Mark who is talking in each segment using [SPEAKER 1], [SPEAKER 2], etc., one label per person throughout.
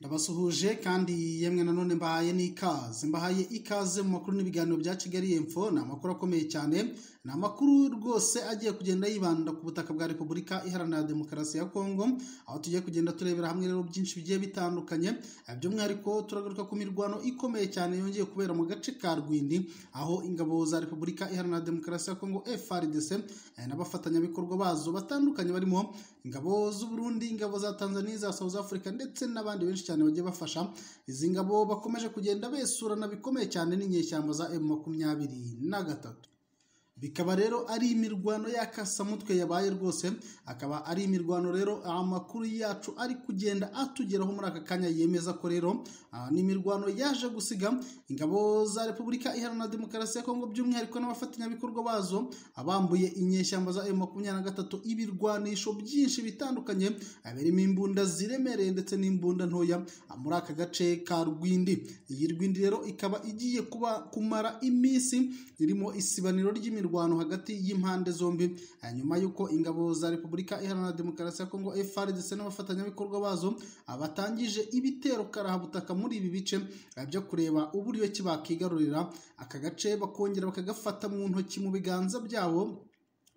[SPEAKER 1] ndabasuhuje kandi yemwe nanone mbahaye n'ikaze mbahaye ikaze mu makuru n'ibiganiro bya kigali info ni amakuru akomeye cyane ni amakuru rwose agiye kugenda yibanda ku butaka bwa repubulika iharanira demokarasi ya kongo aho tugiye kugenda turebera hamwe rero byinshi bigiye bitandukanye by'umwihariko turagaruka ku mirwano ikomeye cyane yongeye kubera mu gace ka rwindi aho ingabo za repubulika iharanira demokarasi ya kongo frdc n'abafatanyabikorwa bazo batandukanye barimo ingabo z'uburundi ingabo za tanzania za south africa ndetse n'abandi benshi cyane bagiye bafasha izi ngabo bakomeje kugenda besurana bikomeye cyane n'inyeshyamba za m makumyabiri na gatatu bikaba rero ari imirwano y'akasamutwe yabaye rwose akaba ari imirwano rero amakuru yacu ari kugenda atugeraho muri aka kanya yemeza ko rero ni imirwano yaje gusiga ingabo za repubulika iharanira demokarasi ya kongo by'umwihariko n'abafatanyabikorwa bazo abambuye inyeshyamba za makumyabiri na gatatu ibirwanisho byinshi bitandukanye birimo imbunda ziremereye ndetse n'imbunda ntoya muri aka gace ka rwindi iyi rwindi rero ikaba igiye kuba kumara iminsi irimo isibaniro ry'imirwano imirwano hagati y'impande zombi nyuma y'uko ingabo za repubulika iharanira demokarasi ya kongo frdc n'abafatanyabikorwa bazo batangije ibitero karahabutaka muri ibi bice byo kureba uburyo ki bakigarurira aka gace bakongera bakagafata mu ntoki mu biganza byabo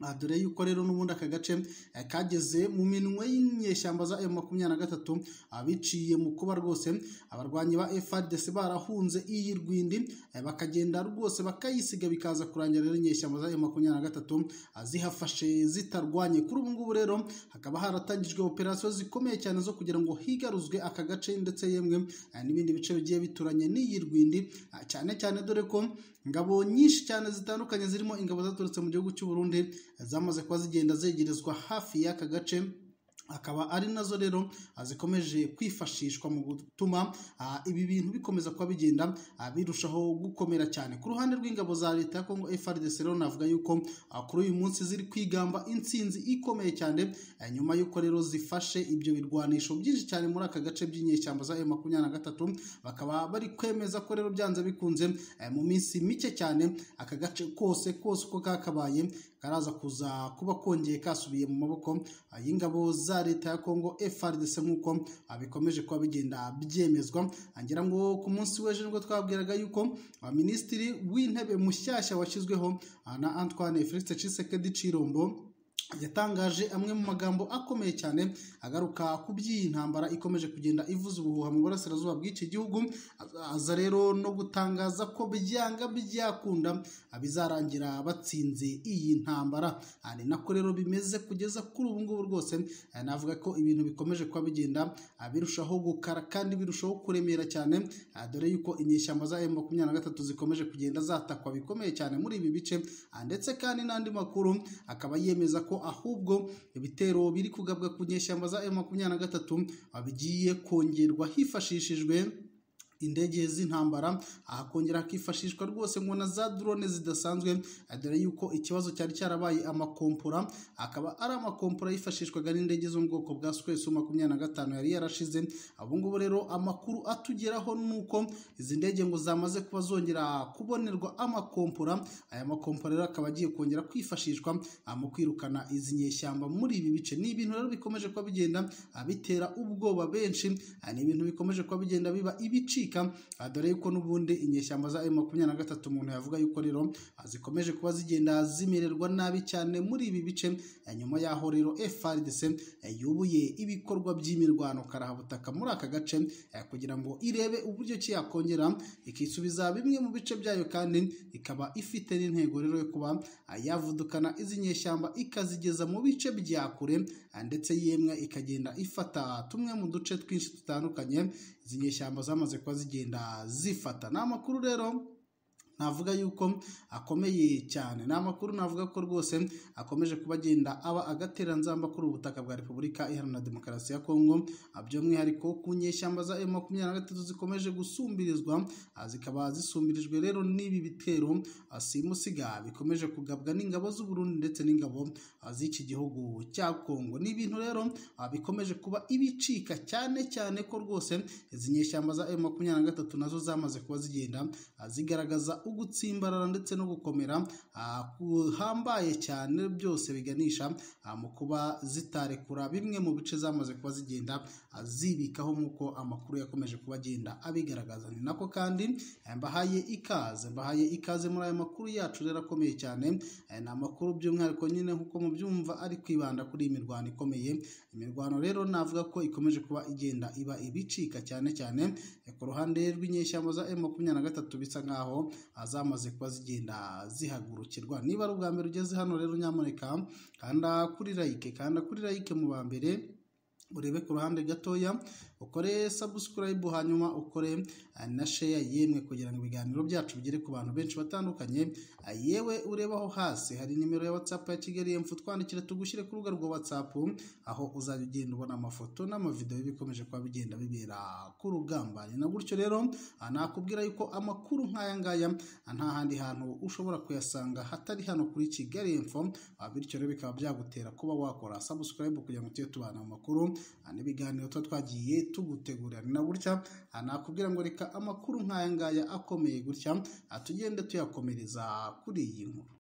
[SPEAKER 1] Ah, dore yuko rero n'ubundi aka gace eh, kageze mu minwe y'inyeshyamba za M makumyabiri na gatatu ah, biciye mu kuba rwose abarwanyi ba FARDC barahunze iyi rwindi eh, bakagenda rwose bakayisiga bikaza kurangira rero inyeshyamba za M makumyabiri na gatatu ah, zihafashe zitarwanye kuri ubu ngubu rero hakaba haratangijwe operasiyo zikomeye cyane zo kugira ngo higaruzwe aka gace ndetse yemwe eh, n'ibindi bice bigiye bituranye n'iyi rwindi cyane cyane dore ko ingabo nyinshi cyane zitandukanye zirimo ingabo zaturutse mu gihugu cy'u Burundi zamaze kuba zigenda zegerezwa hafi y'aka gace akaba ari nazo rero ah, zikomeje kwifashishwa mu gutuma ah, ibi bintu bikomeza kuba bigenda ah, birushaho gukomera cyane ku ruhande rw'ingabo za leta ya Kongo FARDC rero navuga yuko kuri uyu munsi ziri kwigamba intsinzi ikomeye cyane nyuma y'uko rero zifashe ibyo birwanisho byinshi cyane muri aka gace by'inyeshyamba za m gatatu bakaba bari kwemeza ko rero byanze bikunze eh, mu minsi mike cyane aka gace kose kose uko kakabaye karaza kuza kuba kongeye kasubiye mu maboko y'ingabo za leta ya Kongo FARDC nk'uko bikomeje kuba bigenda byemezwa ngira ngo ku munsi w'ejo nibwo twabwiraga yuko minisitiri w'intebe mushyashya washyizweho na Antoine Felix Tshisekedi Chirombo yatangaje amwe mu magambo akomeye cyane agaruka ku by'iyi ntambara ikomeje kugenda ivuza ubuhuha mu burasirazuba bw'iki gihugu aza rero no gutangaza ko byanga byakunda bizarangira batsinze iyi ntambara ni nako rero bimeze kugeza kuri ubu ngubu rwose navuga ko ibintu bikomeje kuba bigenda birushaho gukara kandi birushaho kuremera cyane dore yuko inyeshyamba za emu makumyabiri na gatatu zikomeje kugenda zatakwa bikomeye cyane muri ibi bice ndetse kandi n'andi makuru akaba yemeza ko ahubwo ibitero biri kugabwa ku nyeshyamba za M makumyabiri na gatatu bigiye kongerwa hifashishijwe indege z'intambara aha kongera hakifashishwa rwose ngo na za drone zidasanzwe dore yuko ikibazo cyari cyarabaye amakompora akaba ari amakompora yifashishwaga n'indege zo mu bwoko bwa Sueso makumyabiri na gatanu yari yarashize ubu rero amakuru atugeraho ni uko izi ndege ngo zamaze kuba zongera kubonerwa amakompora aya makompora rero akaba agiye kongera kwifashishwa mu kwirukana izi nyeshyamba muri ibi bice ni ibintu rero bikomeje kuba bigenda bitera ubwoba benshi ni ibintu bikomeje kuba bigenda biba ibicika gucika ah, dore yuko n'ubundi inyeshyamba za emu makumyabiri na gatatu umuntu yavuga yuko rero ah, zikomeje kuba zigenda zimererwa nabi cyane muri ibi bice eh, nyuma y'aho rero FARDC eh, yubuye ibikorwa by'imirwano karahabutaka muri aka gace eh, kugira ngo irebe uburyo ki yakongera ikisubiza bimwe mu bice byayo kandi ikaba ifite n'intego rero yo kuba ah, yavudukana izi nyeshyamba ikazigeza mu bice bya kure ndetse yemwe ikagenda ifata tumwe mu duce twinshi dutandukanye izi nyeshyamba zamaze kuba zigenda zifata ni amakuru rero navuga yuko akomeye cyane ni amakuru navuga ko rwose akomeje kuba agenda aba agateranzamba kuri ubu butaka bwa repubulika iharanira demokarasi ya kongo by'umwihariko ku nyeshyamba za emu makumyabiri na gatatu zikomeje gusumbirizwa ah, zikaba zisumbirijwe rero n'ibi bitero ah, simusiga bikomeje kugabwa n'ingabo z'uburundi ndetse n'ingabo ah, z'iki gihugu cya kongo ni ibintu rero bikomeje kuba ibicika cyane cyane ko rwose izi nyeshyamba za emu makumyabiri na gatatu nazo zamaze kuba zigenda zigaragaza gutsimbarara ndetse no gukomera ah, hambaye cyane byose biganisha ah, mu kuba zitarekura bimwe mu bice zamaze kuba zigenda ah, zibikaho nk'uko amakuru yakomeje kuba agenda abigaragaza ni nako kandi eh, mbahaye ikaze mbahaye ikaze muri aya makuru yacu rero akomeye cyane eh, ni amakuru by'umwihariko nyine nk'uko mubyumva ari kwibanda kuri iyi mirwano ikomeye imirwano rero navuga ko ikomeje kuba igenda iba ibicika cyane cyane eh, ku ruhande rw'inyeshyamba za M makumyabiri na gatatu bisa nkaho zamaze kuba zigenda zihagurukirwa niba ari ubwa mbere ugeze hano rero nyamuneka kanda kuri like kanda kuri like mu ba mbere urebe ku ruhande gatoya ukore subscribe hanyuma ukore eh, na share yemwe kugira ngo ibiganiro byacu bigere ku bantu benshi batandukanye eh, yewe urebaho hasi hari nimero ya WhatsApp ya Kigali emfu twandikire tugushyire ku rubuga rwa WhatsApp aho uzajya ugenda ubona amafoto n'amavideo bikomeje kuba bigenda bibera ku rugamba ni na gutyo rero eh, nakubwira yuko amakuru nk'aya ngaya nta handi hantu ushobora kuyasanga hatari hano kuri Kigali info bityo rero bikaba byagutera kuba wakora subscribe kugira ngo tujye tubana mu n'ibiganiro tuba twagiye tugutegurira na gutya nakubwira ngo reka amakuru nk'aya ngaya akomeye gutya tugende tuyakomereza kuri iyi nkuru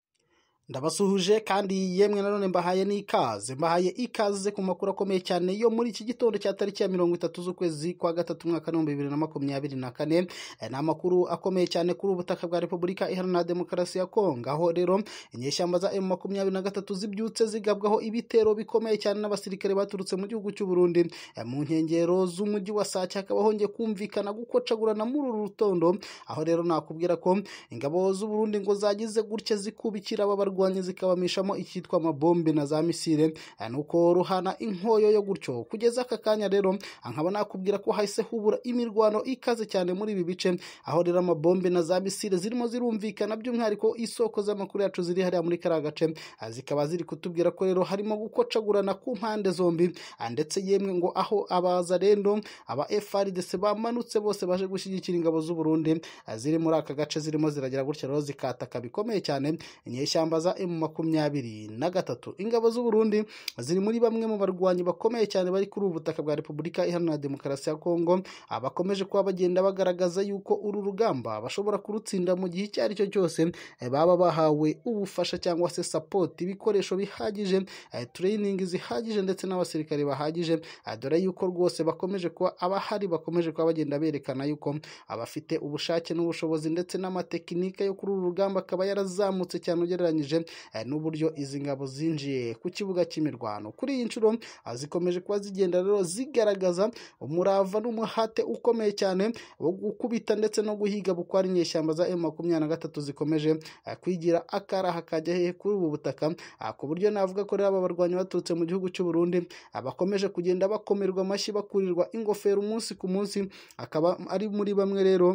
[SPEAKER 1] ndabasuhuje kandi yemwe nanone mbahaye n'ikaze mbahaye ikaze ku makuru akomeye cyane yo muri iki gitondo cya tariki ya mirongo itatu z'ukwezi kwa gatatu umwaka w'ibihumbi bibiri na makumyabiri na kane eh, ni amakuru akomeye cyane kuri ubutaka bwa repubulika iharanira demokarasi ya kongo aho rero inyeshyamba za emu makumyabiri na gatatu zibyutse zigabwaho ibitero bikomeye cyane n'abasirikare baturutse mu gihugu cy'u Burundi eh, mu nkengero z'umujyi wa sake hakaba hongeye kumvikana gukocagurana muri uru rutondo aho rero nakubwira ko ingabo z'u Burundi ngo zagize gutya zikubikira aba zirwanya zikabamishamo icyitwa amabombe na za misile nuko ruhana inkoyo yo gutyo kugeza aka kanya rero nkaba nakubwira ko hahise hubura imirwano ikaze cyane muri ibi bice aho rero amabombe na za misile zirimo zirumvikana by'umwihariko isoko z'amakuru yacu ziri hariya muri kariya gace zikaba ziri kutubwira ko rero harimo gukocagurana ku mpande zombi ndetse yemwe ngo aho abaza rero aba frdc bamanutse bose baje gushyigikira ingabo z'uburundi ziri muri aka gace zirimo ziragera gutya rero zikataka bikomeye cyane inyeshyamba za emu makumyabiri na gatatu ingabo z'u Burundi ziri muri bamwe mu barwanyi bakomeye cyane bari kuri ubu butaka bwa repubulika iharanira demokarasi ya kongo bakomeje kuba bagenda bagaragaza yuko uru rugamba bashobora kurutsinda mu gihe icyo ari cyo cyose eh, baba bahawe ubufasha cyangwa se sapoti ibikoresho bihagije eh, tureyiningi zihagije ndetse n'abasirikare bahagije eh, dore yuko rwose bakomeje kuba abahari bakomeje kuba bagenda berekana yuko abafite ubushake n'ubushobozi ndetse n'amatekinike yo kuri uru rugamba akaba yarazamutse cyane ugereranyije Eh, n'uburyo izi ngabo zinjiye ku kibuga cy'imirwano kuri iyi nshuro ah, zikomeje kuba zigenda rero zigaragaza umurava n'umuhate ukomeye cyane wo gukubita ndetse no guhiga bukwara inyeshyamba za emu makumyabiri na gatatu zikomeje eh, kwigira akara hakajya hehe kuri ubu butaka ah, ku buryo navuga ko rero aba barwanyi baturutse mu gihugu cy'u Burundi ah, bakomeje kugenda bakomerwa amashyi bakurirwa ingofero umunsi ku munsi akaba ari muri bamwe rero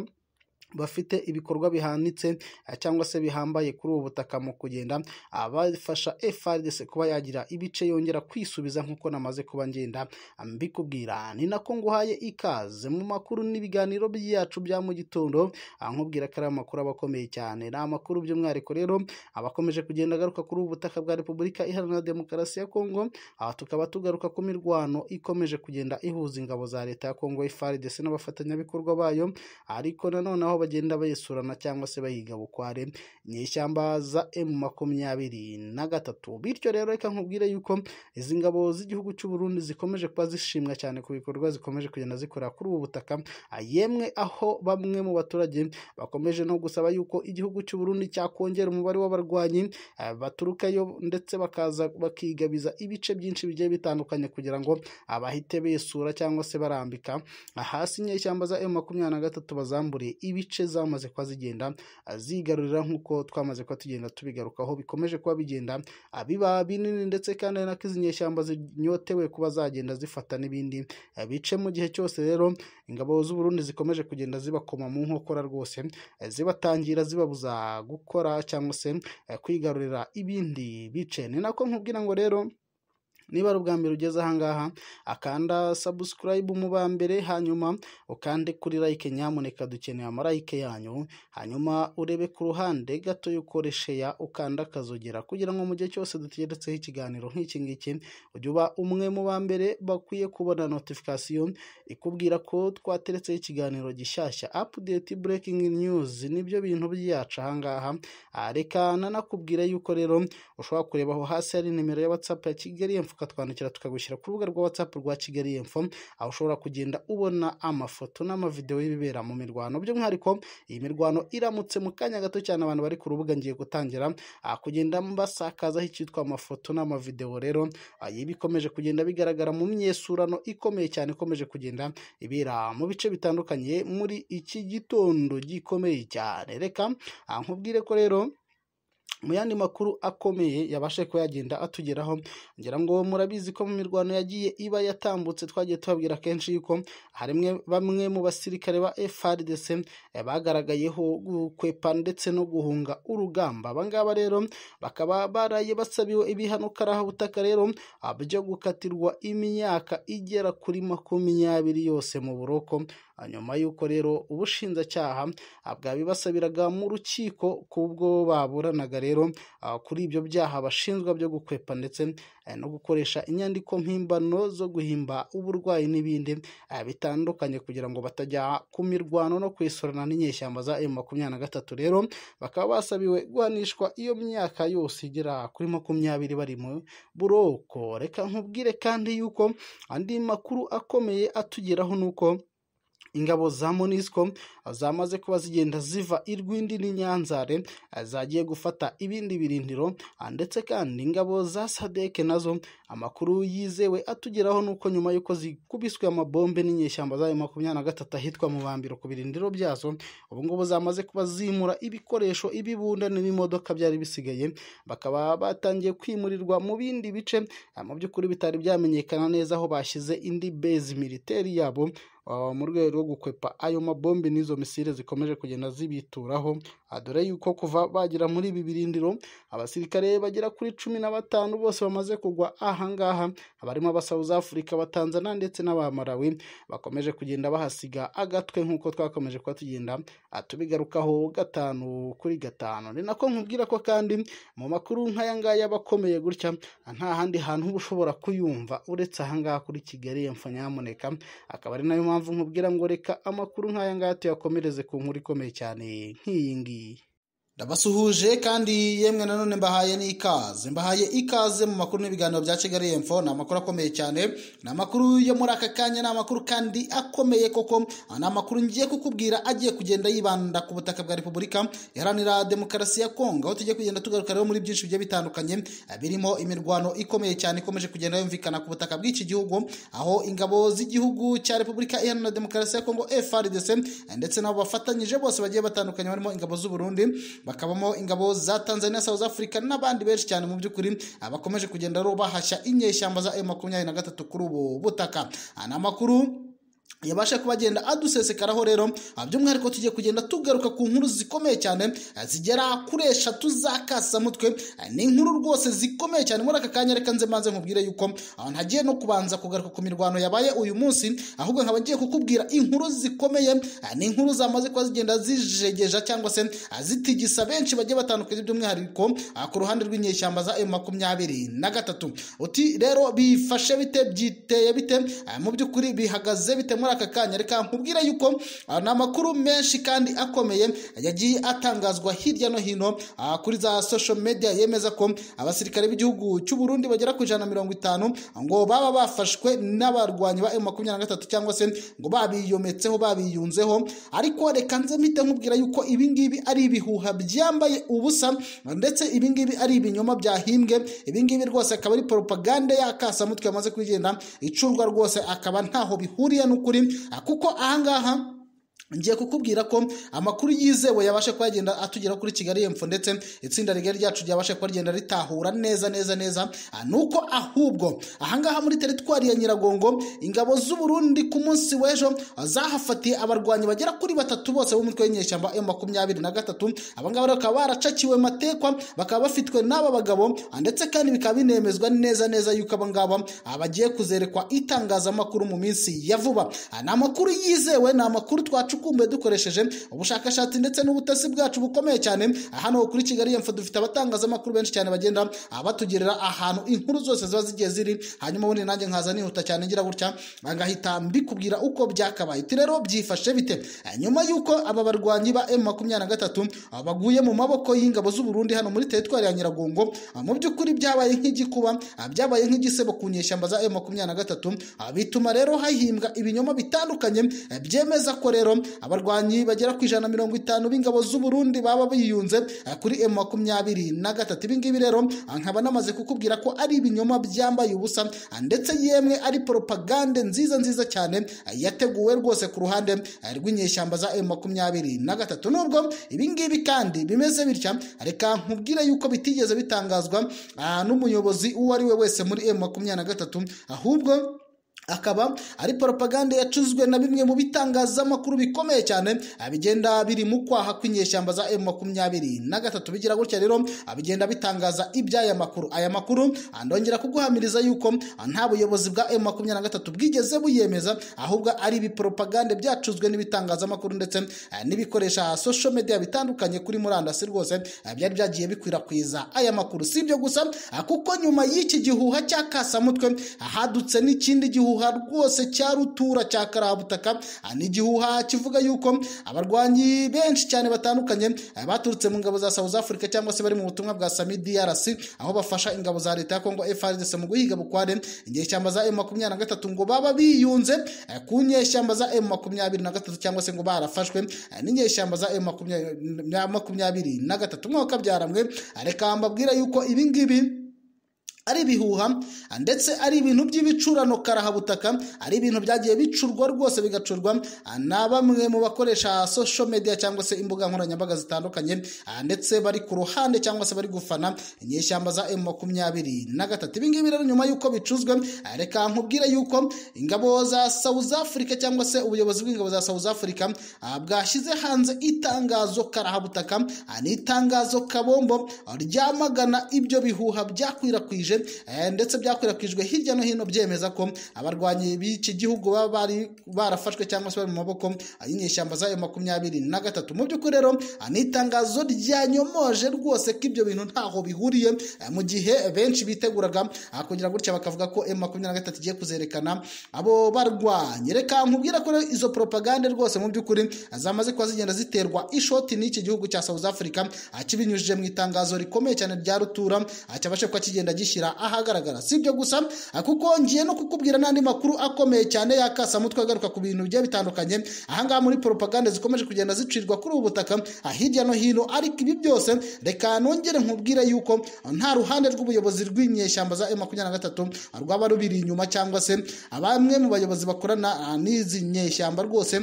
[SPEAKER 1] bafite ibikorwa bihanitse eh, cyangwa se bihambaye kuri ubu butaka mu kugenda abafasha FARDC kuba yagira ibice yongera kwisubiza nk'uko namaze kuba ngenda eh, mbikubwira ni nako nguhaye ikaze mu makuru n'ibiganiro byacu bya mu gitondo eh, nkubwira ko ari amakuru aba akomeye cyane ni amakuru by'umwihariko rero abakomeje kugenda agaruka kuri ubu butaka bwa Repubulika Iharanira Demokarasi ya Kongo aha tukaba tugaruka ku mirwano ikomeje kugenda ihuza ingabo za leta ya Kongo FARDC n'abafatanyabikorwa bayo ariko nanone aho bagenda bayisurana cyangwa se bayiga bukware inyeshyamba za emu makumyabiri na gatatu bityo rero reka nkubwire yuko izi ngabo z'igihugu cy'u Burundi zikomeje kuba zishimwa cyane ku bikorwa zikomeje kugenda zikora kuri ubu butaka yemwe aho bamwe mu baturage bakomeje no gusaba yuko igihugu cy'u Burundi cyakongera umubare w'abarwanyi eh, baturukayo ndetse bakaza bakigabiza ibice byinshi bigiye bitandukanye kugira ngo abahite besura cyangwa se barambika hasi inyeshyamba za emu makumyabiri na gatatu bazamburiye ibi bice zamaze kuba zigenda ah, zigarurira nk'uko twamaze kuba tugenda tubigarukaho bikomeje kuba bigenda ah, biba binini ndetse kandi ari nako izi nyeshyamba zinyotewe kuba zagenda zifata n'ibindi ah, bice mu gihe cyose rero ingabo z'uburundi zikomeje kugenda zibakoma mu nkokora rwose zibatangira zibabuza gukora cyangwa se kwigarurira ibindi bice ni nako nkubwira ngo rero niba ari ubwa mbere ugeze ahangaha akanda sabusikarayibu mu mbere hanyuma ukande kuri like nyamuneka dukeneye amarayike yanyu hanyuma urebe ku ruhande gato y'ukore ya ukanda akazogera kugira ngo mu gihe cyose dutegeretseho ikiganiro nk'iki ngiki ujye uba umwe mu ba mbere bakwiye kubona notifikasiyo ikubwira ko twateretseho ikiganiro gishyashya apudeti burekingi nyuzi nibyo bintu byacu ahangaha ah, reka nanakubwira yuko rero ushobora kureba aho hasi hari nimero ya watsapu ya kigali tukatwandikira tukagushyira ku rubuga rwa WhatsApp rwa Kigali info aho ushobora kugenda ubona amafoto n'amavidewo y'ibibera mu mirwano by'umwihariko iyi mirwano iramutse mu kanya gato cyane abantu bari ku rubuga ngiye gutangira kugenda basakazaho icyitwa amafoto n'amavidewo rero ibi bikomeje kugenda bigaragara mu myesurano ikomeye cyane ikomeje kugenda ibera mu bice bitandukanye muri iki gitondo gikomeye cyane reka nkubwire ko rero mu yandi makuru akomeye yabashe kuba yagenda atugeraho ngira ngo murabizi ko mu mirwano yagiye iba yatambutse twagiye tubabwira kenshi yuko harimwe bamwe mu basirikare ba FARDC bagaragayeho gukwepa ndetse no guhunga urugamba abangaba rero bakaba baraye basabiwe ibihano karaha butaka rero byo gukatirwa imyaka igera kuri makumyabiri yose mu buroko nyuma y'uko rero ubushinjacyaha bwabibasabiraga mu rukiko kubwo baburanaga rero rero ah, kuri ibyo byaha bashinjwa byo gukwepa ndetse eh, no gukoresha inyandiko mpimbano zo guhimba uburwayi n'ibindi eh, bitandukanye kugira ngo batajya ku mirwano no kwisurana n'inyeshyamba za emu makumyabiri na gatatu rero bakaba basabiwe guhanishwa iyo myaka yose igera kuri makumyabiri bari mu buroko reka nkubwire kandi yuko andi makuru akomeye atugeraho ni uko ingabo za monisco zamaze kuba zigenda ziva i rwindi n'inyanzare zagiye gufata ibindi birindiro ndetse kandi ingabo za sadeke nazo amakuru yizewe atugeraho nuko nyuma y'uko zikubiswe amabombe n'inyeshyamba zayo makumyabiri na gatatu ahitwa mu bambiro ku birindiro byazo ubungubu zamaze kuba zimura ibikoresho ibibunda n'ibimodoka byari bisigaye bakaba batangiye kwimurirwa mu bindi bice mu by'ukuri bitari byamenyekana neza aho bashyize indi bezi militeri yabo Uh, mu rwego rwo gukwepa ayo mabombe n'izo misile zikomeje kugenda zibituraho ah, dore yuko kuva bagera muri ibi birindiro abasirikare bagera kuri cumi na batanu bose bamaze kugwa ahangaha abarimo aba Afurika Africa batanzana ndetse n'abamarawi bakomeje kugenda bahasiga agatwe nk'uko twakomeje kuba tugenda ah, tubigarukaho gatanu kuri gatanu ni nako nkubwira ko kandi mu makuru nk'aya bakomeye gutya ah, nta handi hantu uba ushobora kuyumva uretse ahangaha kuri Kigali yemfa nyamuneka akaba ari nayo mpamvu mpamvu nkubwira ngo reka amakuru nk'aya ngaya tuyakomereze ku nkuru ikomeye cyane nk'iyi ngiyi ndabasuhuje kandi yemwe nanone mbahaye n'ikaze mbahaye ikaze mu makuru n'ibiganiro bya kigali emfo ni amakuru akomeye cyane ni amakuru yo muri aka kanya ni amakuru kandi akomeye koko ah, ni amakuru ngiye kukubwira agiye kugenda yibanda ku butaka bwa repubulika iharanira demokarasi ya kongo aho tujya kugenda tugaruka rero muri byinshi bigiye bitandukanye eh, birimo imirwano ikomeye cyane ikomeje kugenda yumvikana ku butaka bw'iki gihugu aho ingabo z'igihugu cya repubulika iharanira demokarasi ya kongo frdc eh, ndetse n'abo bafatanyije bose bagiye batandukanye barimo ingabo z'uburundi bakabamo ingabo za Tanzania South Africa n'abandi benshi cyane mu by'ukuri abakomeje kugenda bahashya inyeshyamba za M makumyabiri na gatatu kuri ubu butaka ana makuru yabasha kuba agenda adusesekaraho rero by'umwihariko tugiye kugenda tugaruka ku nkuru zikomeye cyane zigera kuri eshatu z'akasamutwe ni inkuru rwose zikomeye cyane muri aka kanya reka nze mbanze nkubwire yuko ntagiye no kubanza kugaruka ku mirwano yabaye uyu munsi ahubwo nkaba ngiye kukubwira inkuru zikomeye ni inkuru zamaze kuba zigenda zijegeja cyangwa se zitigisa benshi bagiye batandukanye by'umwihariko ah, ku ruhande rw'inyeshyamba za emu makumyabiri na gatatu uti rero bifashe bite byiteye bite ah, mu by'ukuri bihagaze bite muri aka kanya reka nkubwire yuko ah, ni amakuru menshi kandi akomeye yagiye atangazwa hirya no hino ah, kuri za social media yemeza ko abasirikare b'igihugu cy'u Burundi bagera ku ijana na mirongo itanu ah, ngo baba bafashwe n'abarwanyi ba M23 cyangwa se ngo babiyometseho babiyunzeho ariko reka nze mpite nkubwira yuko ibi ngibi ari ibihuha byambaye ubusa ndetse ibi ngibi ari ibinyoma byahimbwe ibi ngibi rwose akaba ari propaganda y'akasamutwe yamaze kugenda icurwa rwose akaba ntaho bihuriye n'ukuri kuko ahangaha ngiye kukubwira ko amakuru yizewe yabasha kuba yagenda atugera kuri kigali yemfo ndetse itsinda rigari ryacu ryabasha kuba rigenda ritahura neza neza neza ah, uko ahubwo ahangaha muri teritwari ya nyiragongo ingabo z'uburundi ku munsi w'ejo zahafatiye abarwanyi bagera kuri batatu bose b'umutwe w'inyeshyamba emu makumyabiri na gatatu abangaba rero bakaba baracakiwe matekwa bakaba bafitwe n'aba bagabo ah, ndetse kandi bikaba binemezwa neza neza yuko abangaba ah, bagiye kuzerekwa itangazamakuru mu minsi ya vuba ni amakuru yizewe ni amakuru twacu twumbuye dukoresheje ubushakashatsi ndetse n'ubutasi bwacu bukomeye cyane hano kuri kigali yemfa dufite abatangazamakuru benshi cyane bagenda ah, batugirira ahantu inkuru zose ziba zigiye ziri hanyuma ubundi nanjye nkaza nihuta cyane ngira gutya agahita mbikubwira uko byakabaye uti rero byifashe bite eh, nyuma y'uko aba barwanyi ba emu makumyabiri na gatatu ah, baguye mu maboko y'ingabo z'uburundi hano muri teritwari ya nyiragongo ah, mu by'ukuri byabaye nk'igikuba byabaye nk'igisebo ku nyeshyamba za emu makumyabiri na gatatu bituma rero hahimbwa ibinyoma bitandukanye eh, byemeza ko rero abarwanyi bagera ku ijana na mirongo itanu b'ingabo z'uburundi baba biyunze eh, kuri emu makumyabiri na gatatu ibingibi rero eh, nkaba namaze kukubwira ko ari ibinyoma byambaye ubusa eh, ndetse yemwe ari poropagande nziza nziza cyane yateguwe rwose ku ruhande rw'inyeshyamba za emu makumyabiri na gatatu nubwo ibingibi kandi bimeze bitya reka nkubwire yuko bitigeze bitangazwa n'umuyobozi uwo ari we wese muri emu makumyabiri na gatatu ahubwo akaba ari propaganda yacuzwe na bimwe mu bitangazamakuru bikomeye cyane bigenda biri mu kwaha kw'inyeshyamba za emu makumyabiri na gatatu bigira gutya rero bigenda bitangaza iby'aya makuru aya makuru ndongera kuguhamiriza yuko nta buyobozi bwa emu makumyabiri na gatatu bwigeze buyemeza ahubwo ari ibiporopagande byacuzwe n'ibitangazamakuru ndetse eh, n'ibikoresha social media bitandukanye kuri murandasi rwose eh, byari byagiye bikwirakwiza aya makuru si ibyo gusa eh, kuko nyuma y'iki gihuha cya kasamutwe hadutse n'ikindi gihuha igihuha rwose cya rutura cya karabutaka ni kivuga yuko abarwanyi benshi cyane batandukanye eh, baturutse mu ngabo za South Africa cyangwa se bari mu butumwa bwa Sami DRC aho bafasha ingabo za leta ya Congo FARDC mu guhiga bukware inyeshyamba za M23 ngo baba biyunze eh, ku nyeshyamba za m gatatu cyangwa se ngo barafashwe eh, n'inyeshyamba za m gatatu mwaka byaramwe reka mbabwira yuko ibingibi ari ibihuha ndetse ari ibintu by'ibicurano karahabutaka ari ibintu byagiye bicurwa rwose bigacurwa na bamwe mu bakoresha social media cyangwa se imbuga nkoranyambaga zitandukanye ndetse bari ku ruhande cyangwa se bari gufana inyeshyamba za M makumyabiri na gatatu ibi rero nyuma y'uko bicuzwe reka nkubwire yuko ingabo za South Africa cyangwa se ubuyobozi bw'ingabo za South Africa ah, bwashyize hanze itangazo karahabutaka ah, ni itangazo kabombo ryamagana ibyo bihuha byakwirakwije bikabije eh, ndetse byakwirakwijwe hirya no hino byemeza ko abarwanyi b'iki gihugu baba bari barafashwe cyangwa se bari mu maboko y'inyeshyamba zayo makumyabiri na gatatu mu by'ukuri rero ah, ni itangazo ryanyomoje rwose ko ibyo bintu ntaho bihuriye eh, mu gihe benshi biteguraga ah, kugira gutya bakavuga ko emu makumyabiri na gatatu igiye kuzerekana abo barwanyi reka nkubwira ko izo poropagande rwose mu by'ukuri ah, zamaze kuba zigenda ziterwa ishoti n'iki gihugu cya South Africa kibinyujije mu itangazo rikomeye cyane rya rutura cyabashe kuba kigenda gishyira gushyira ahagaragara si ibyo gusa ah, kuko ngiye no kukubwira n'andi makuru akomeye cyane y'akasamutwe agaruka ku bintu bigiye bitandukanye ahangaha muri poropaganda zikomeje kugenda zicirwa kuri ubu butaka ah, hirya no hino ariko ibi byose reka nongere nkubwire yuko ah, nta ruhande rw'ubuyobozi rw'inyeshyamba za makumyabiri na gatatu rwaba rubiri inyuma cyangwa se bamwe mu bayobozi bakorana n'izi nyeshyamba rwose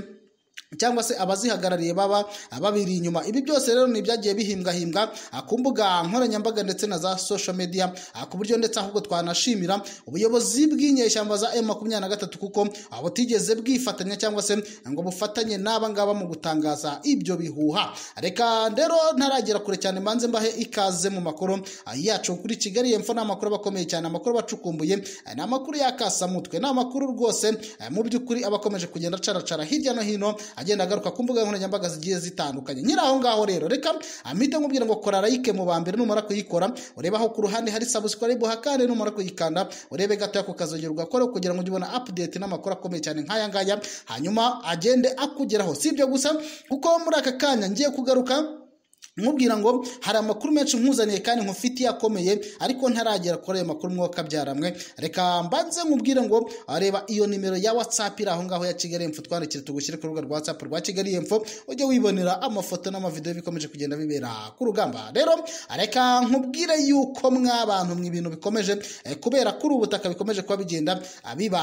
[SPEAKER 1] cyangwa se abazihagarariye baba babiri inyuma ibi byose rero ni ibyagiye bihimbwahimbwa ah, ku mbuga nkoranyambaga ndetse na za social media ah, ku buryo ndetse ahubwo twanashimira ubuyobozi bw'inyeshyamba za m gatatu kuko ah, butigeze bwifatanya cyangwa se ngo bufatanye n'aba ngaba mu gutangaza ibyo bihuha reka rero ntaragera kure cyane manze mbahe ikaze mu makuru yacu kuri Kigali yemfo ni amakuru abakomeye cyane amakuru bacukumbuye ni amakuru yakasamutwe ni amakuru rwose mu by'ukuri abakomeje kugenda caracara hirya no hino agenda agaruka ku mbuga nkoranyambaga zigiye zitandukanye nyiri aho ngaho rero reka amite nkubwira ngo kora layike mu ba mbere numara kuyikora urebe aho ku ruhande hari sabusikarayibu hakande numara kuyikanda urebe gatoya ku kazogera ugakora kugira ngo ujye ubona apudeti n'amakuru akomeye cyane nk'aya ngaya hanyuma agende akugeraho si ibyo gusa kuko muri aka kanya ngiye kugaruka nkubwira ngo hari amakuru menshi nkuzaniye kandi nkufitiye akomeye ariko ntaragera kuri ayo makuru mwuka byaramwe reka mbanze nkubwire ngo areba iyo nimero ya watsapu iri aho ngaho ya kigali emfo twandikire tugushyire ku rubuga rwa watsapu rwa kigali emfo ujye wibonera amafoto n'amavidewo bikomeje kugenda bibera ku rugamba rero reka nkubwire yuko mwabantu mwe ibintu bikomeje eh, kubera kuri ubutaka bikomeje kuba bigenda eh, biba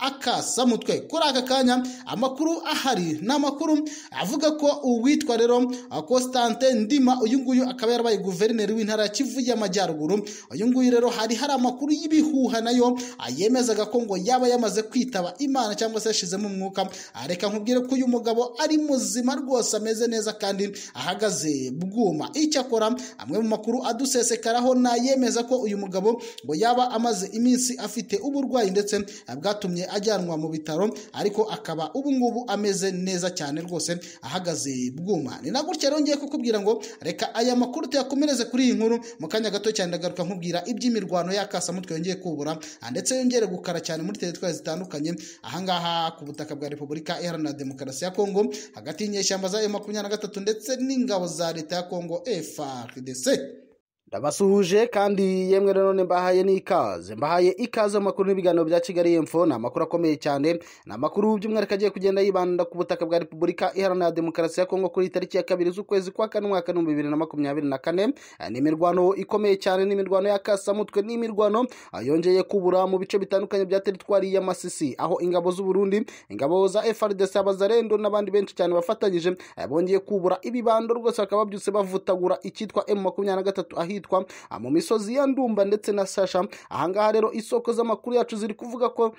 [SPEAKER 1] akasamutwe kuri aka kanya amakuru ahari ni amakuru avuga ko uwitwa rero eh, constantine Ndima uyu nguyu akaba yarabaye guverineri w'intara ya Kivu y'Amajyaruguru uyu nguyu rero hari hari amakuru y'ibihuha nayo yemezaga ko ngo yaba yamaze kwitaba Imana cyangwa se yashizemo umwuka areka ah, nkubwire ko uyu mugabo ari muzima rwose ameze neza kandi ahagaze bwuma icyakora amwe mu makuru adusesekaraho nayemeza ko uyu mugabo ngo yaba amaze iminsi afite uburwayi ndetse bwatumye ajyanwa mu bitaro ariko akaba ubu ngubu ameze neza cyane rwose ahagaze bwuma ni na gutya rero ngiye kukubwira ngo reka aya makuru tuyakomereze kuri iyi nkuru mu kanya gato cyane ndagaruka nkubwira iby'imirwano y'akasamutwe yongeye kubura ah, ndetse yongere gukara cyane muri teritwari zitandukanye ahangaha ku butaka bwa repubulika iharanira demokarasi ya kongo hagati y'inyeshyamba za makumyabiri na gatatu ndetse n'ingabo za leta ya kongo FARDC ndabasuhuje kandi yemwe rero mbahaye n'ikaze mbahaye ikaze mu makuru n'ibiganiro bya kigali y'epfo ni amakuru akomeye cyane ni amakuru by'umwihariko agiye kugenda yibanda ku butaka bwa repubulika iharanira demokarasi ya kongo kuri tariki ya kabiri z'ukwezi kwa kane umwaka w'ibihumbi bibiri na makumyabiri na kane ni imirwano ikomeye cyane ya n'imirwano y'akasamutwe n'imirwano yongeye kubura mu bice bitandukanye bya teritwari ya masisi aho ingabo z'uburundi ingabo za frdc abazarendo n'abandi benshi cyane bafatanyije eh, bongeye kubura ibibando rwose bakaba babyutse bavutagura icyitwa m makumyabiri na gatatu ahi ahitwa mu misozi ya ndumba ndetse na sasha ahangaha rero isoko z'amakuru yacu ziri kuvuga ko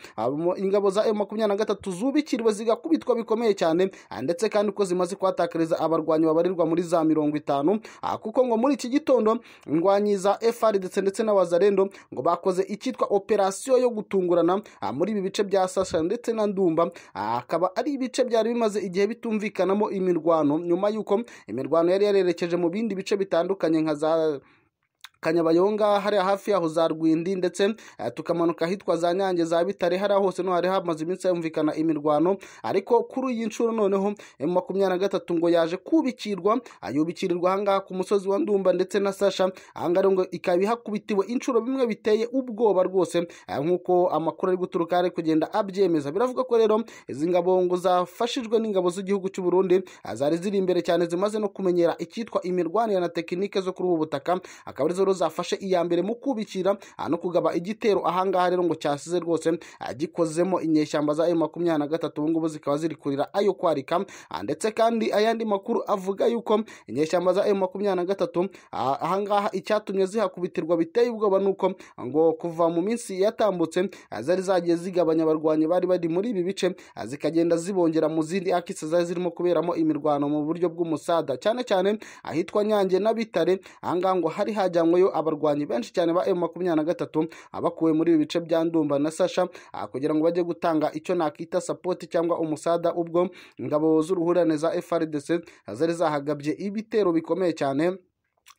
[SPEAKER 1] ingabo za emu makumyabiri na gatatu zubikiriwe zigakubitwa bikomeye cyane ah, ndetse kandi ko zimaze kuhatakariza abarwanyi babarirwa muri za mirongo itanu ah, kuko ngo muri iki gitondo indwanyi za efari ndetse ndetse n'abazarendo ngo bakoze icyitwa operasiyo yo gutungurana ah, muri ibi bice bya sasha ndetse na ndumba akaba ari ibice byari bimaze igihe bitumvikanamo imirwano nyuma y'uko imirwano yari yarerekeje mu bindi bice bitandukanye nka za kanyabayonga hariya hafi yaho za rwindi ndetse eh, tukamanuka ahitwa za nyange za bitare hariya hose no hari hamaze iminsi yumvikana imirwano ariko kuri iyi nshuro noneho eh, makumyabiri na gatatu ngo yaje kubikirwa eh, yubikirirwa ahangaha ku musozi wa ndumba ndetse na sasha ahangaha ngo ikaba ihakubitiwe inshuro bimwe biteye ubwoba rwose nk'uko amakuru ari guturuka ari kugenda abyemeza biravuga ko rero izi ngabo ngo zafashijwe n'ingabo z'igihugu cy'u Burundi zari ziri imbere cyane zimaze no kumenyera icyitwa imirwanire na tekinike zo kuri ubu butaka akaba arizo rero zafashe iya mbere mu kubikira no kugaba igitero ahangaha rero ngo cyasize rwose gikozemo inyeshyamba za makumyabiri na gatatu ubungubu zikaba ziri kurira ayo kwarika ndetse kandi ayandi makuru avuga yuko inyeshyamba za makumyabiri na gatatu ahangaha icyatumye zihakubitirwa biteye ubwoba nuko ngo kuva mu minsi yatambutse zari zagiye zigabanya abarwanyi bari bari muri ibi bice zikagenda zibongera mu zindi akisi zari zirimo kuberamo imirwano mu buryo bw'umusada cyane cyane ahitwa nyange n'abitare ahangaha ngo hari hajyanwe hatabayeho abarwanyi benshi cyane ba na gatatu abakuwe muri ibi bice bya Ndumba na Sasha kugira ngo bajye gutanga icyo nakita support cyangwa umusada ubwo ingabo z'uruhurane za FARDC zari zahagabye ibitero bikomeye cyane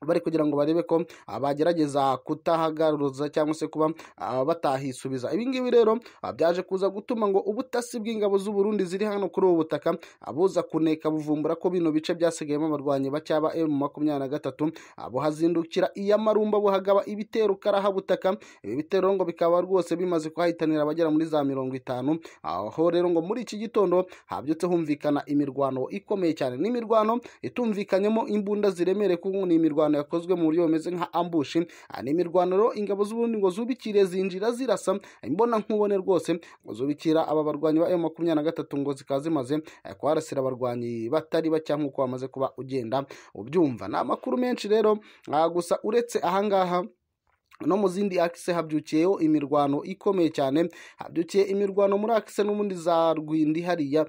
[SPEAKER 1] bari kugira ngo barebe ko bagerageza kutahagaruza cyangwa se kuba ah, batahisubiza ibi rero ah, byaje kuza gutuma ngo ubutasi bw'ingabo z'u Burundi ziri hano kuri ubu butaka ah, buza kuneka buvumbura ko bino bice byasigayemo abarwanyi bacyaba M makumyabiri na gatatu buhazindukira iyamarumba buhagaba ibitero karahabutaka ibi bitero ngo bikaba rwose bimaze kuhahitanira abagera muri za mirongo itanu aho rero ngo muri iki gitondo habyutse humvikana imirwano ikomeye cyane n'imirwano itumvikanyemo imbunda ziremereye kuko ni imirwano imirwano yakozwe mu buryo bumeze nka ambushi ni ingabo z’ubundi ngo zubikire zinjira zirasa imbona nkubone rwose ngo zubikira aba barwanyi ba emu makumyabiri na gatatu ngo zikaba zimaze kuharasira abarwanyi batari bacya nk'uko bamaze kuba ugenda ubyumva ni amakuru menshi rero gusa uretse ahangaha no mu zindi akise habyukiyeho imirwano ikomeye cyane habyukiye imirwano muri akise n'ubundi za rwindi hariya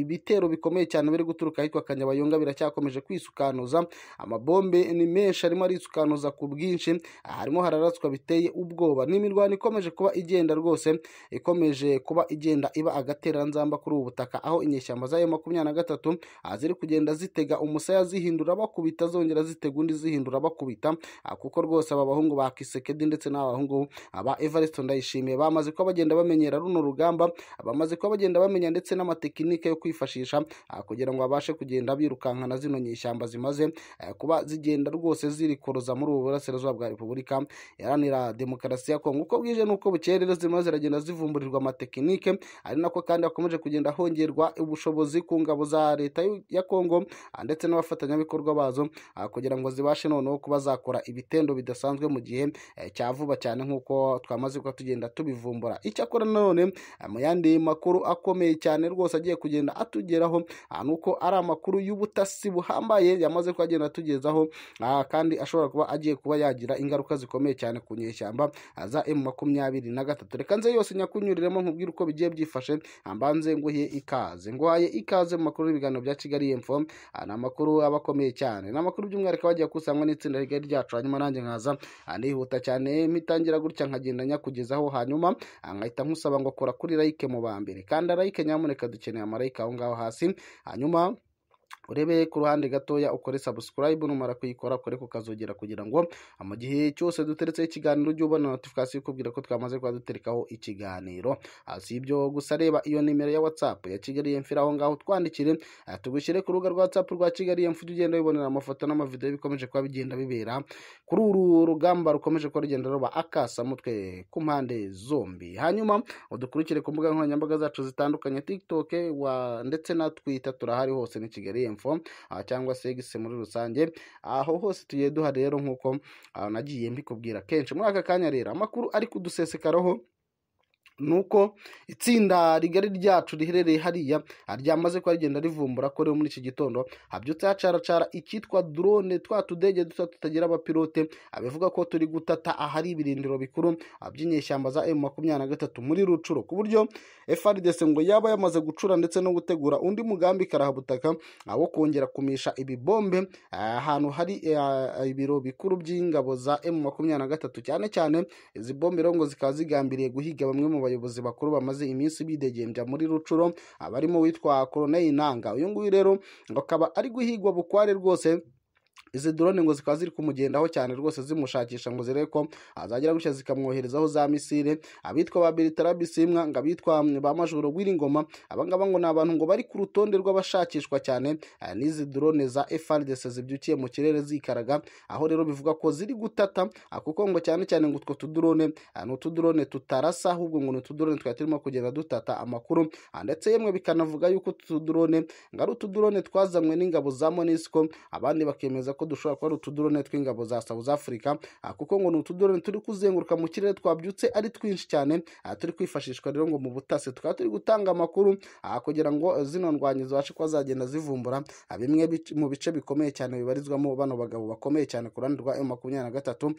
[SPEAKER 1] ibitero bikomeye cyane biri guturuka ahitwa kanyabayonga biracyakomeje kwisukanuza amabombe ni menshi arimo arisukanuza ku bwinshi harimo hararatswa biteye ubwoba ni imirwano ikomeje kuba igenda rwose ikomeje kuba igenda iba agateranzamba kuri ubu butaka aho inyeshyamba za makumyabiri na gatatu ziri kugenda zitega umusaya zihindura bakubita zongera zitega undi zihindura bakubita kuko rwose aba bahungu bakise Tshisekedi ndetse n'abahungu aba Evariste Ndayishimiye bamaze kuba bagenda bamenyera runo rugamba bamaze kuba bagenda bamenya ndetse n'amatekinike yo kwifashisha ah, kugira ngo babashe kugenda birukankana zino nyishyamba zimaze eh, kuba zigenda rwose zirikoroza muri ubu burasirazuba bwa Repubulika iharanira demokarasi ya Kongo uko bwije n'uko bukeye rero zirimo ziragenda zivumburirwa amatekinike ari nako kandi hakomeje kugenda hongerwa ubushobozi ku ngabo za leta ya Kongo ah, ndetse n'abafatanyabikorwa bazo ah, kugira ngo zibashe noneho kuba zakora ibitendo bidasanzwe mu gihe Eh, cya vuba cyane nk'uko twamaze kuba tugenda tubivumbura icyakora none eh, mu yandi makuru akomeye cyane rwose agiye kugenda atugeraho ah, ni uko ari amakuru y'ubutasi buhambaye yamaze kuba agenda atugezaho ah, kandi ashobora kuba agiye kuba yagira ingaruka zikomeye cyane ku nyeshyamba ah, za emu makumyabiri na gatatu reka nze yose nyakunyuriremo nkubwire uko bigiye byifashe mbanze nguhe ikaze nguhaye ikaze mu makuru y'ibiganiro bya kigali info ni amakuru aba akomeye cyane ni amakuru by'umwihariko agiye akusanywa n'itsinda rigari ryacu hanyuma nanjye nkaza nihuta ndamufata cyane mitangira gutya nkagenda nyakugezaho hanyuma nkahita nkusaba ngo akora kuri like mu ba mbere kanda like nyamuneka dukeneye amarayika aho ngaho hasi hanyuma urebe ku ruhande gatoya ukore subscribe numara kuyikora ukore ku kazogera kugira ngo mu gihe cyose duteretseho ikiganiro ujye ubona notification ikubwira ko twamaze kuba duterekaho ikiganiro ah, si ibyo gusa reba iyo nimero ya whatsapp ya kigali yemfira aho ngaho twandikire ah, tugushyire ku rubuga rwa whatsapp rwa kigali yemfu ujye ugenda wibonera amafoto n'amavidewo bikomeje kuba bigenda bibera kuri uru rugamba rukomeje kuba rugenda ruba mutwe ku mpande zombi hanyuma udukurikire ku mbuga nkoranyambaga zacu zitandukanye tiktok wa ndetse na twitter turahari hose ni kigali yemfu info ah, cyangwa se egisi muri rusange aho hose tugiye duha rero nk'uko ah, nagiye mbikubwira kenshi muri aka kanya rero amakuru ari kudusesekaraho ni uko itsinda rigari ryacu riherereye hariya ryamaze kuba rigenda rivumbura ko rero muri iki gitondo habyutse hacaracara icyitwa drone twa tudege dusa tutagira abapilote abivuga ko turi gutata ahari ibirindiro bikuru by'inyeshyamba za emu makumyabiri na gatatu muri rucuro ku buryo frdc ngo yaba yamaze gucura ndetse no gutegura undi mugambi karahabutaka wo kongera kumisha ibibombe eh, ahantu hari eh, ibiro bikuru by'ingabo za emu makumyabiri na gatatu cyane cyane izi bombe rero ngo zikaba zigambiriye guhiga bamwe mu abayobozi bakuru bamaze iminsi bidegembya muri rucuro abarimo witwa koroneri ntanga uyu nguyu rero akaba ari guhigwa bukware rwose izi drone ngo zikaba ziri kumugendaho cyane rwose zimushakisha ngo zirebe ko azagera gutya zikamwoherezaho za misile abitwa ba beritara bisimwa ngo abitwa mm, ba majoro rw'iringoma abangaba ngo ni abantu ngo bari ku rutonde rw'abashakishwa cyane eh, n'izi drone za FRDC zibyukiye mu kirere zikaraga aho rero bivuga ko ziri gutata ah, kuko ngo cyane cyane ngo utwo tudrone ah, ni utudrone tutarasa ahubwo ngo ni utudrone twari turimo kugenda dutata amakuru ah, ndetse yemwe bikanavuga yuko utu tudrone ngo ari utudrone twazanywe n'ingabo za monisco abandi bakemeza ko dushobora kuba ari utudurone tw'ingabo za south africa ah, kuko ngo ni utudurone turi kuzenguruka mu kirere twabyutse ari twinshi cyane ah, turi kwifashishwa rero ngo mu butasi tukaba turi gutanga amakuru ah, kugira ngo zino ndwanyi zibashe kuba zagenda zivumbura bimwe mu bice bikomeye cyane bibarizwamo bano bagabo bakomeye cyane ku ruhande rwa emu makumyabiri na gatatu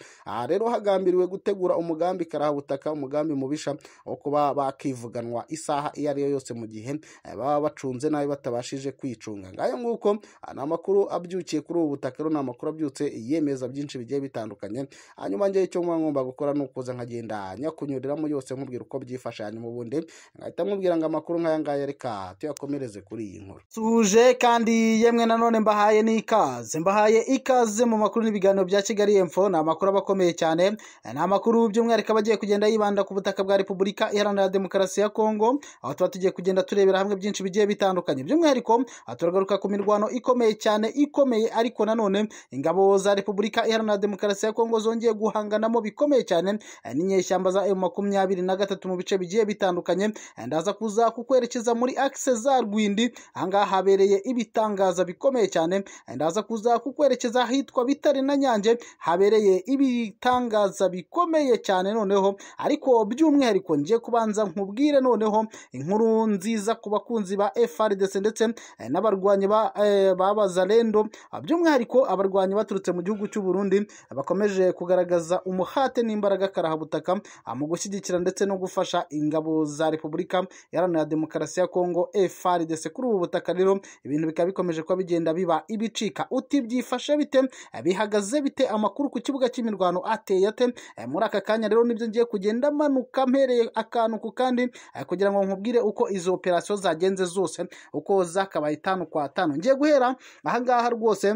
[SPEAKER 1] rero hagambiriwe gutegura umugambi karaha karabutaka umugambi mubisha wo kuba bakivuganwa isaha iyo ari yo yose mu gihe eh, baba bacunze nabi batabashije kwicunga ngayo nguko ni amakuru abyukiye kuri ubu butaka ni amakuru abyutse yemeza byinshi bigiye bitandukanye hanyuma njyewe icyo mba ngomba gukora ni ukuza nkagenda nyakunyuriramo yose nkubwira uko byifashe hanyuma ubundi nkahita mubwira ngo amakuru nk'aya ngaya reka tuyakomereze kuri iyi nkuru tuje kandi yemwe nanone mbahaye n'ikaze mbahaye ikaze mu makuru n'ibiganiro bya kigali emfo ni amakuru aba akomeye cyane ni amakuru by'umwihariko aba kugenda yibanda ku butaka bwa repubulika iharanira demokarasi ya kongo aho tuba tugiye kugenda turebera hamwe byinshi bigiye bitandukanye by'umwihariko turagaruka ku mirwano ikomeye cyane ikomeye ariko nanone ingabo za repubulika iharanira demokarasi ya kongo zongeye guhanganamo bikomeye cyane eh, n'inyeshyamba za emu makumyabiri na gatatu mu bice bigiye bitandukanye eh, ndaza kuza kukwerekeza muri akise za rwindi ahangaha habereye ibitangaza bikomeye cyane eh, ndaza kuza kukwerekeza ahitwa bitari na nyange habereye ibitangaza bikomeye cyane noneho ariko by'umwihariko ngiye kubanza nkubwire noneho inkuru nziza ku bakunzi ba frdc ndetse n'abarwanyi ba bazalendo ah, by'umwihariko abarwanyi baturutse mu gihugu cy'u Burundi bakomeje kugaragaza umuhate n'imbaraga karahabutaka ah, mu gushyigikira ndetse no gufasha ingabo za Repubulika Iharanira Demokarasi ya Kongo FARDC kuri ubu butaka rero ibintu bikaba bikomeje kuba bigenda biba ibicika uti byifashe bite bihagaze bite amakuru ku kibuga cy'imirwano ateye ate eh, muri aka kanya rero nibyo ngiye kugenda manuka mpereye akantu ku kandi eh, kugira ngo nkubwire uko izo operasiyo zagenze zose uko zakabaye itanu kwa tanu ngiye guhera ahangaha rwose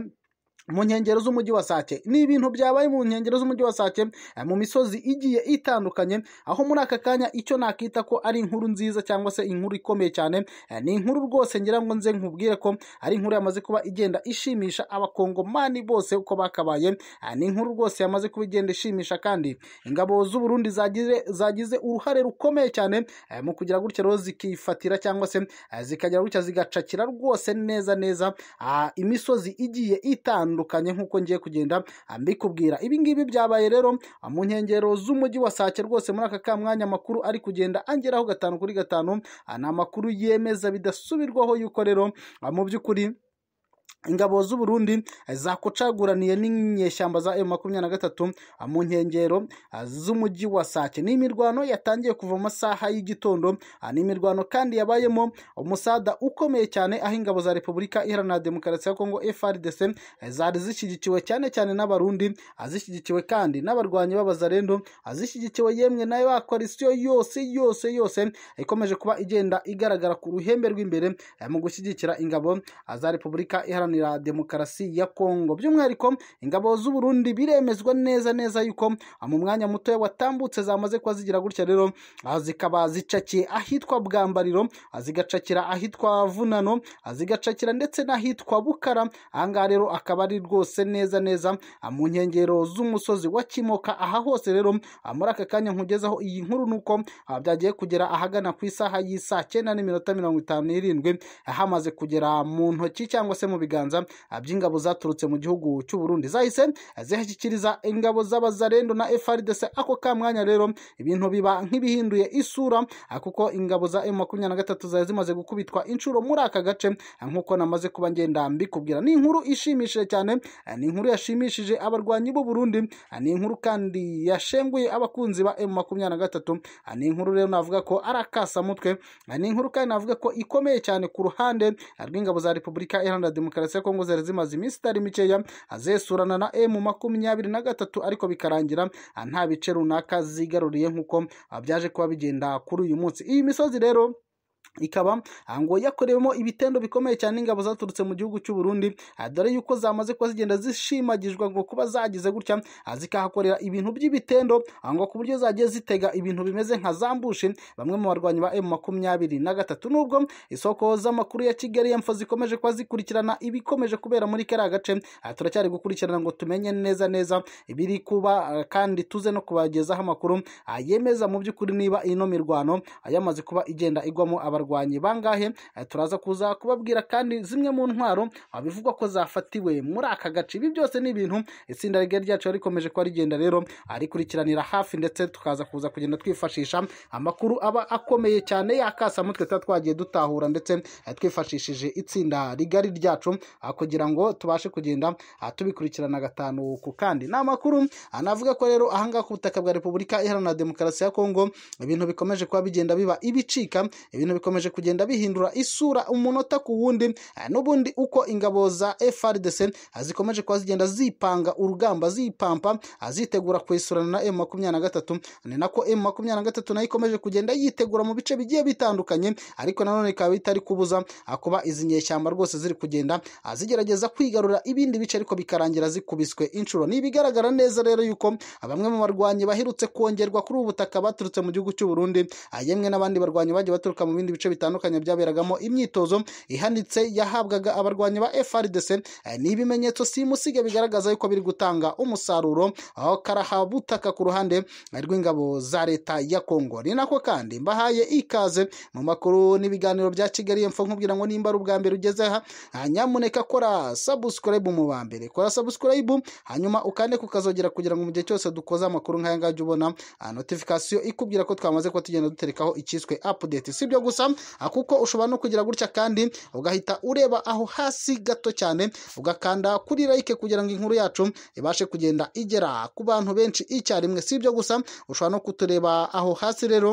[SPEAKER 1] mu nkengero z'umujyi wa sake ni ibintu byabaye mu nkengero z'umujyi wa sake eh, mu misozi igiye itandukanye aho muri aka kanya icyo nakita ko ari inkuru nziza cyangwa se inkuru ikomeye cyane eh, ni inkuru rwose ngira ngo nze nkubwire ko ari inkuru yamaze kuba igenda ishimisha abakongomani bose uko bakabaye eh, ni inkuru rwose yamaze kuba igenda ishimisha kandi ingabo z'uburundi zagize uruhare rukomeye cyane mu kugira gutya rero zikifatira cyangwa se zikagira gutya zigacakira rwose neza neza ah, imisozi igiye itandukanye bitandukanye nk'uko ngiye kugenda ah, mbikubwira ibi ngibi byabaye rero ah, mu nkengero z'umujyi wa Sake rwose muri aka kamwanya amakuru ari kugenda angeraho gatanu kuri gatanu ah, ni amakuru yemeza bidasubirwaho yuko rero mu by'ukuri ingabo z'u Burundi eh, zakucaguraniye n'inyeshyamba za na gatatu ah, mu nkengero ah, z'umujyi wa Sake ni imirwano yatangiye kuva mu masaha y'igitondo ah, ni imirwano kandi yabayemo umusada ukomeye cyane aho ingabo za Repubulika Iharanira Demokarasi ya Kongo FARDC eh, zari zishyigikiwe cyane cyane n'abarundi azishyigikiwe kandi n'abarwanyi b'abazarendo azishyigikiwe yemwe nayo ya yose yose yose eh, ikomeje kuba igenda igaragara ku ruhembe rw'imbere mu gushyigikira ingabo za Repubulika iharanira demokarasi ya kongo by'umwihariko ingabo z'uburundi biremezwa neza neza yuko mu mwanya mutoya watambutse zamaze kuba zigira gutya rero ah, zikaba zicakiye ahitwa bwambariro ah, zigacakira ahitwa vunano ah, zigacakira ndetse n'ahitwa bukara ahangaha rero akaba ari rwose neza neza mu nkengero z'umusozi wa kimoka aha hose rero muri aka kanya nkugezaho iyi nkuru ni uko byagiye kugera ahagana ku isaha yisa cyenda n'iminota mirongo itanu n'irindwi hamaze kugera mu ntoki cyangwa se mu biganza by'ingabo zaturutse mu gihugu cy'u Burundi zahise zihashyikiriza ingabo z'abazarendo na FARDC ako ka mwanya rero ibintu biba nk'ibihinduye isura ah, kuko ingabo za M23 zari zimaze gukubitwa inshuro muri aka gace ah, nk'uko namaze kuba ngenda mbikubwira ni inkuru ishimishije cyane ah, ni inkuru yashimishije abarwanyi b'u Burundi ni inkuru kandi yashenguye abakunzi ba m gatatu ni inkuru rero navuga ko ari akasamutwe ni inkuru kandi navuga ko ikomeye cyane ku ruhande rw'ingabo za Repubulika Iharanira Demokarasi Demokarasi ya Kongo zari zimaze iminsi itari mikeya azesurana na emu makumyabiri na gatatu ariko bikarangira nta bice runaka zigaruriye nk'uko ah, byaje kuba bigenda kuri uyu munsi iyi misozi rero ikaba ngo yakorewemo ibitendo bikomeye cyane ingabo zaturutse mu gihugu cy'u Burundi dore yuko zamaze kuba zigenda zishimagizwa ngo kuba zagize gutya zikahakorera ibintu by'ibitendo ngo ku buryo zagiye zitega ibintu bimeze nka zambushi bamwe mu barwanyi ba M makumyabiri na gatatu nubwo isoko z'amakuru ya Kigali yemfo zikomeje kuba zikurikirana ibikomeje kubera muri kariya gace turacyari gukurikirana ngo tumenye neza neza ibiri kuba kandi tuze no kubagezaho amakuru yemeza mu by'ukuri niba ino mirwano yamaze kuba igenda igwamo abarwanyi barwanyi bangahe eh, turaza kuza kubabwira kandi zimwe mu ntwaro bivugwa ko zafatiwe muri aka gace ibi byose ni ibintu itsinda rigari ryacu rikomeje kuba rigenda rero arikurikiranira hafi ndetse tukaza kuza kugenda twifashisha amakuru aba akomeye cyane yakasamutwe tuba twagiye dutahura ndetse eh, twifashishije itsinda rigari ryacu ah, kugira ngo tubashe kugenda ah, tubikurikirana gatanu ku kandi ni amakuru ah, navuga ko rero ahangaha ku butaka bwa repubulika iharanira demokarasi ya kongo ibintu bikomeje kuba bigenda biba ibicika ibintu bikomeje bikomeje kugenda bihindura isura umunota ku wundi eh, n'ubundi uko ingabo za FARDC eh, zikomeje kuba zigenda zipanga urugamba zipampa eh, zitegura kwesurana na M23 na gatatu ni nako M23 nayo ikomeje kugenda yitegura mu bice bigiye bitandukanye ariko nanone ikaba bitari kubuza kuba izi nyeshyamba rwose ziri kugenda zigerageza kwigarura ibindi bice ariko bikarangira zikubiswe inshuro ni neza rero yuko bamwe mu barwanyi baherutse kongerwa kuri ubu butaka baturutse mu gihugu cy'u Burundi yemwe n'abandi barwanyi bagiye baturuka mu bindi bice bice bitandukanye byaberagamo imyitozo ihanitse yahabwaga abarwanyi ba FRDC eh, ni ibimenyetso simusiga bigaragaza yuko biri gutanga umusaruro aho karahabutaka ku ruhande eh, rw'ingabo za leta ya Kongo ni nako kandi mbahaye ikaze mu makuru n'ibiganiro bya Kigali yemfo nkubwira ngo nimba ari ubwa mbere ugeze aha eh, nyamuneka kora subscribe mu ba mbere kora subscribe hanyuma ukande kukazogera kugira ngo mu gihe cyose dukoze amakuru nk'aya ngaya ubona notification ikubwira ko twamaze kuba tugenda duterekaho icyiswe update si byo gusa Ah, kuko ushobora no kugira gutya kandi ugahita ureba aho hasi gato cyane ugakanda kuri like kugira ngo inkuru yacu ibashe kugenda igera ku bantu benshi icyarimwe si ibyo gusa ushobora no kutureba aho hasi rero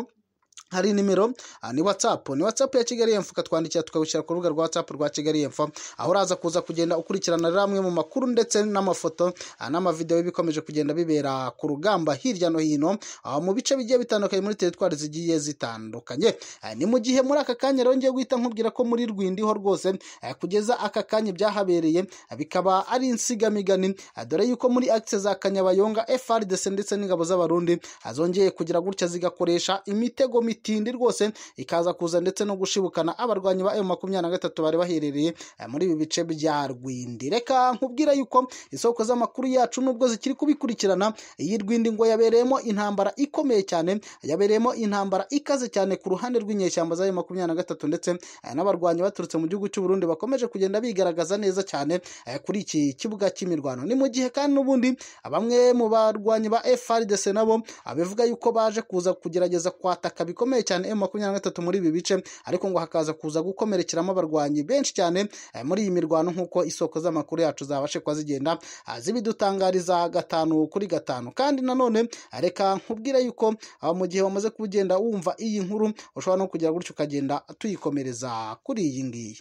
[SPEAKER 1] hari nimero ah, ni whatsapp ni whatsapp ya kigali yemfu ukatwandikira tukabishyira ku rubuga rwa whatsapp rwa kigali yemfu aho uraza kuza kugenda ukurikirana amwe mu makuru ndetse n'amafoto ah, n'amavidewo bikomeje kugenda bibera ku rugamba hirya no hino ah, mu bice bigiye bitandukanye muri teritwari zigiye zitandukanye ni mu gihe muri aka kanya rero ngiye guhita nkubwira ko muri rwindiho rwose kugeza aka kanya byahabereye bikaba ari insigamigani dore yuko muri akise za kanyabayonga frdc ndetse n'ingabo z'abarundi zongeye kugira gutya zigakoresha imitego mito itindi rwose ikaza kuza ndetse no gushibukana abarwanyi ba makumyabiri na gatatu bari baherereye eh, muri ibi bice bya rwindi reka nkubwire yuko isoko z'amakuru yacu nubwo zikiri kubikurikirana iyi rwindi ngo yabereyemo intambara ikomeye cyane yabereyemo intambara ikaze cyane ku ruhande rw'inyeshyamba za makumyabiri na gatatu ndetse eh, n'abarwanyi baturutse mu gihugu cy'u bakomeje kugenda bigaragaza neza cyane eh, kuri iki kibuga cy'imirwano ni mu gihe kandi n'ubundi bamwe mu barwanyi ba FARDC nabo abivuga yuko baje kuza kugerageza kwataka bikomeye bikomeye cyane emu eh, makumyabiri na gatatu muri ibi bice ariko ngo hakaza kuza gukomerekeramo abarwanyi benshi cyane eh, muri iyi mirwano nk'uko isoko z'amakuru yacu zabashe kuba zigenda ah, zibidutangariza gatanu kuri gatanu kandi nanone eh, reka nkubwire yuko ah, mu gihe wamaze kugenda wumva iyi nkuru ushobora no kugira gutyo ukagenda tuyikomereza kuri iyi ngiyi